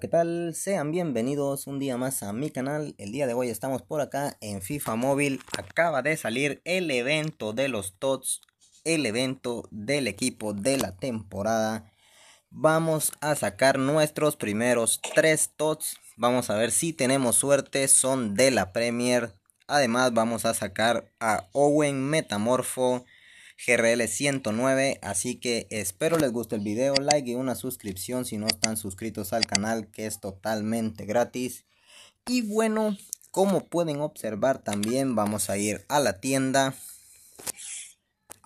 ¿qué tal? Sean bienvenidos un día más a mi canal. El día de hoy estamos por acá en FIFA Móvil. Acaba de salir el evento de los TOTS, el evento del equipo de la temporada. Vamos a sacar nuestros primeros tres TOTS. Vamos a ver si tenemos suerte, son de la Premier. Además vamos a sacar a Owen Metamorfo. GRL109. Así que espero les guste el video, like y una suscripción si no están suscritos al canal que es totalmente gratis. Y bueno, como pueden observar también vamos a ir a la tienda.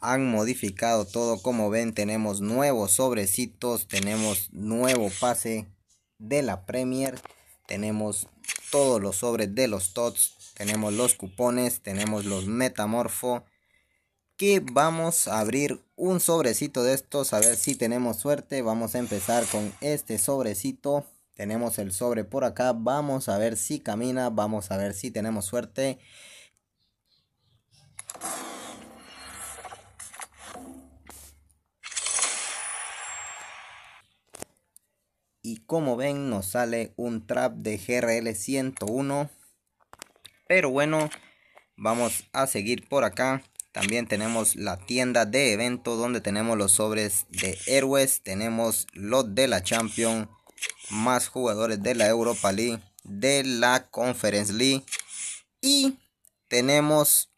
Han modificado todo, como ven tenemos nuevos sobrecitos, tenemos nuevo pase de la Premier, tenemos todos los sobres de los TOTS, tenemos los cupones, tenemos los Metamorfo, que vamos a abrir un sobrecito de estos. A ver si tenemos suerte. Vamos a empezar con este sobrecito. Tenemos el sobre por acá. Vamos a ver si camina. Vamos a ver si tenemos suerte. Y como ven nos sale un trap de GRL 101. Pero bueno, vamos a seguir por acá. También tenemos la tienda de evento donde tenemos los sobres de héroes, tenemos los de la Champions, más jugadores de la Europa League, de la Conference League y tenemos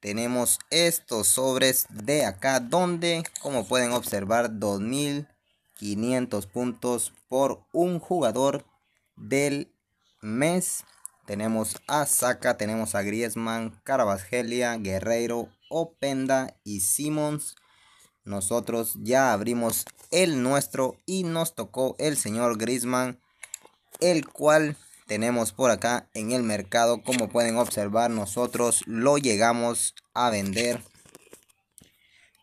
tenemos estos sobres de acá donde como pueden observar 2500 puntos por un jugador del mes tenemos a Saka, tenemos a Griezmann, Caravagelia, Guerreiro, Openda y Simmons. Nosotros ya abrimos el nuestro y nos tocó el señor Grisman, el cual tenemos por acá en el mercado. Como pueden observar, nosotros lo llegamos a vender.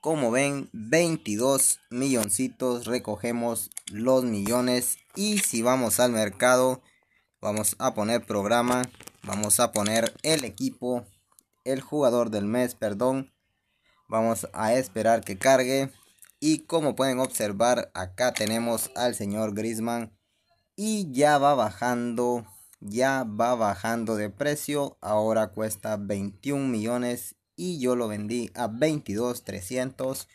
Como ven, 22 milloncitos, recogemos los millones y si vamos al mercado, vamos a poner programa, vamos a poner el equipo el jugador del mes, perdón. Vamos a esperar que cargue. Y como pueden observar, acá tenemos al señor Grisman. Y ya va bajando, ya va bajando de precio. Ahora cuesta 21 millones y yo lo vendí a 22.300.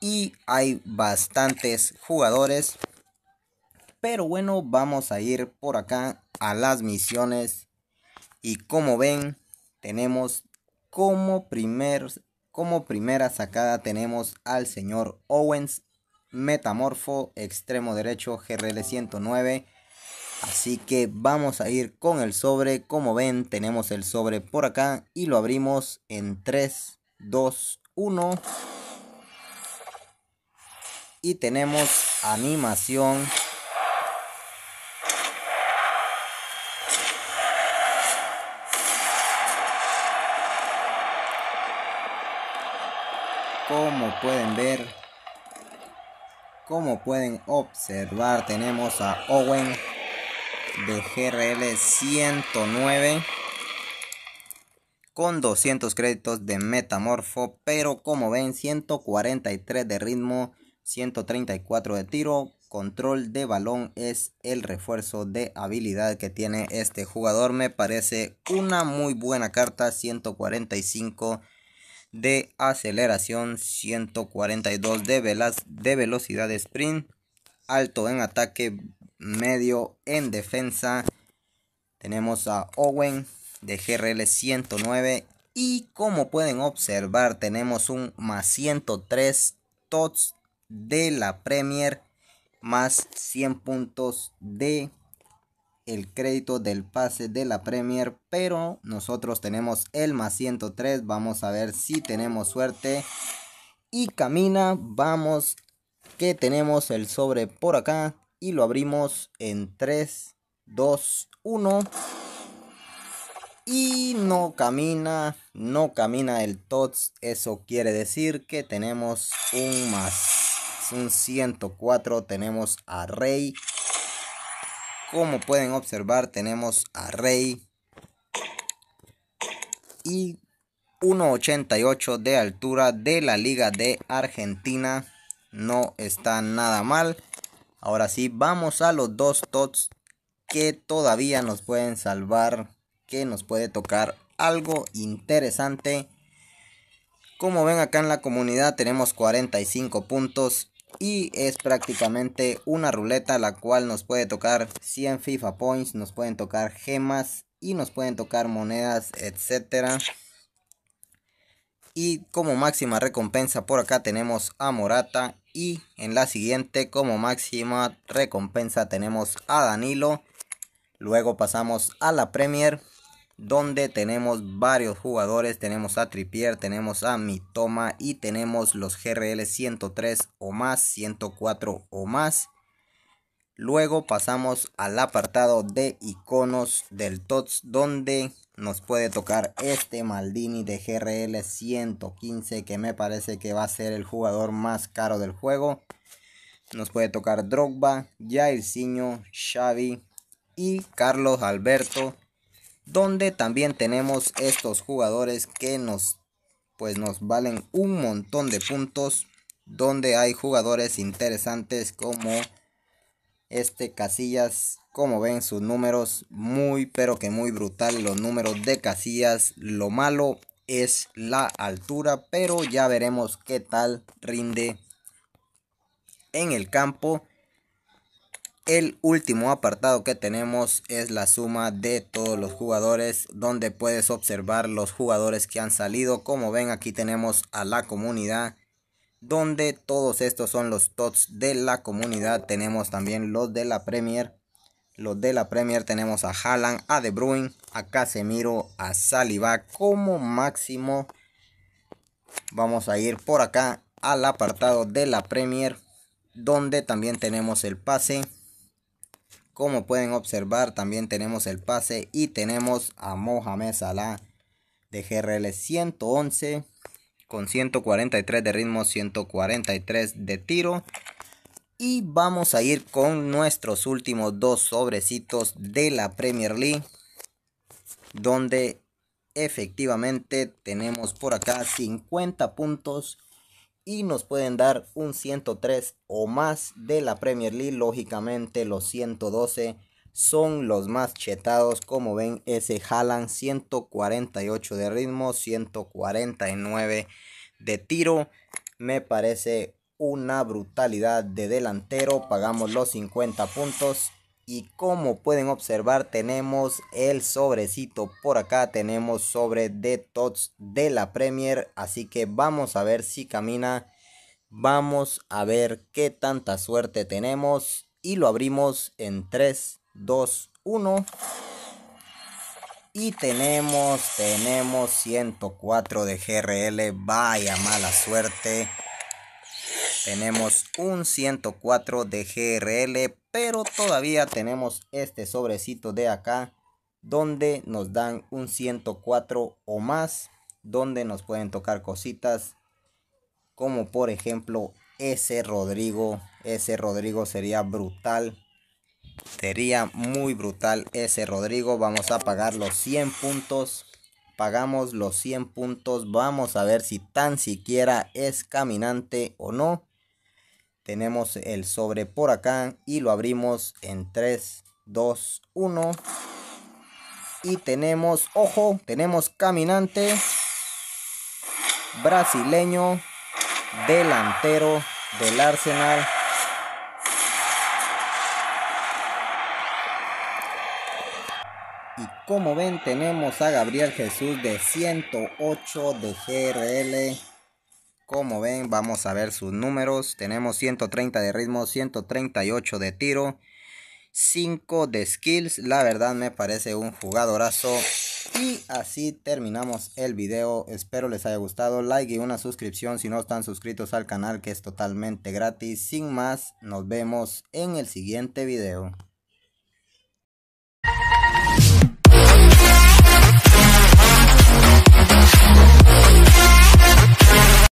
Y hay bastantes jugadores. Pero bueno, vamos a ir por acá a las misiones. Y como ven, tenemos como, primer, como primera sacada tenemos al señor Owens, metamorfo, extremo derecho, GRL 109. Así que vamos a ir con el sobre. Como ven, tenemos el sobre por acá y lo abrimos en 3, 2, 1. Y tenemos animación como pueden ver, como pueden observar, tenemos a Owen de GRL 109 con 200 créditos de metamorfo, pero como ven 143 de ritmo, 134 de tiro, control de balón es el refuerzo de habilidad que tiene este jugador, me parece una muy buena carta, 145 de aceleración, 142 de, velas, de velocidad de sprint, alto en ataque, medio en defensa. Tenemos a Owen de GRL 109 y como pueden observar tenemos un más 103 TOTS de la Premier más 100 puntos de el crédito del pase de la Premier, pero nosotros tenemos el más 103, vamos a ver si tenemos suerte. Y camina, vamos, que tenemos el sobre por acá y lo abrimos en 3, 2, 1. Y no camina, no camina el TOTS, eso quiere decir que tenemos un más, un 104, tenemos a Rey. Como pueden observar, tenemos a Rey y 1.88 de altura de la Liga de Argentina. No está nada mal. Ahora sí, vamos a los dos tots que todavía nos pueden salvar, que nos puede tocar algo interesante. Como ven acá en la comunidad tenemos 45 puntos y es prácticamente una ruleta la cual nos puede tocar 100 FIFA points, nos pueden tocar gemas y nos pueden tocar monedas, etc. Y como máxima recompensa por acá tenemos a Morata y en la siguiente como máxima recompensa tenemos a Danilo. Luego pasamos a la Premier donde tenemos varios jugadores, tenemos a Trippier, tenemos a Mitoma y tenemos los GRL 103 o más, 104 o más. Luego pasamos al apartado de iconos del TOTS donde nos puede tocar este Maldini de GRL 115 que me parece que va a ser el jugador más caro del juego. Nos puede tocar Drogba, Jairzinho, Xavi y Carlos Alberto donde también tenemos estos jugadores que nos pues nos valen un montón de puntos donde hay jugadores interesantes como este Casillas, como ven sus números muy pero que muy brutal los números de Casillas, lo malo es la altura, pero ya veremos qué tal rinde en el campo. El último apartado que tenemos es la suma de todos los jugadores donde puedes observar los jugadores que han salido. Como ven aquí tenemos a la comunidad donde todos estos son los tots de la comunidad. Tenemos también los de la Premier. Los de la Premier tenemos a Haaland, a De Bruyne, a Casemiro, a Saliba como máximo. Vamos a ir por acá al apartado de la Premier donde también tenemos el pase como pueden observar, también tenemos el pase y tenemos a Mohamed Salah de GRL 111 con 143 de ritmo, 143 de tiro. Y vamos a ir con nuestros últimos dos sobrecitos de la Premier League. Donde efectivamente tenemos por acá 50 puntos y nos pueden dar un 103 o más de la Premier League. Lógicamente los 112 son los más chetados. Como ven, ese Haaland 148 de ritmo, 149 de tiro. Me parece una brutalidad de delantero. Pagamos los 50 puntos y como pueden observar tenemos el sobrecito por acá, tenemos sobre de Tots de la Premier. Así que vamos a ver si camina, vamos a ver qué tanta suerte tenemos. Y lo abrimos en 3, 2, 1. Y tenemos, tenemos 104 de GRL, vaya mala suerte. Tenemos un 104 de GRL, pero todavía tenemos este sobrecito de acá donde nos dan un 104 o más, donde nos pueden tocar cositas como por ejemplo ese Rodrigo, ese Rodrigo sería brutal. Sería muy brutal ese Rodrigo, vamos a pagar los 100 puntos. Pagamos los 100 puntos, vamos a ver si tan siquiera es caminante o no tenemos el sobre por acá y lo abrimos en 3, 2, 1. Y tenemos, ojo, tenemos caminante, brasileño, delantero del Arsenal. Y como ven tenemos a Gabriel Jesús de 108 de GRL como ven, vamos a ver sus números. Tenemos 130 de ritmo, 138 de tiro, 5 de skills. La verdad me parece un jugadorazo. Y así terminamos el video. Espero les haya gustado. Like y una suscripción si no están suscritos al canal que es totalmente gratis. Sin más, nos vemos en el siguiente video.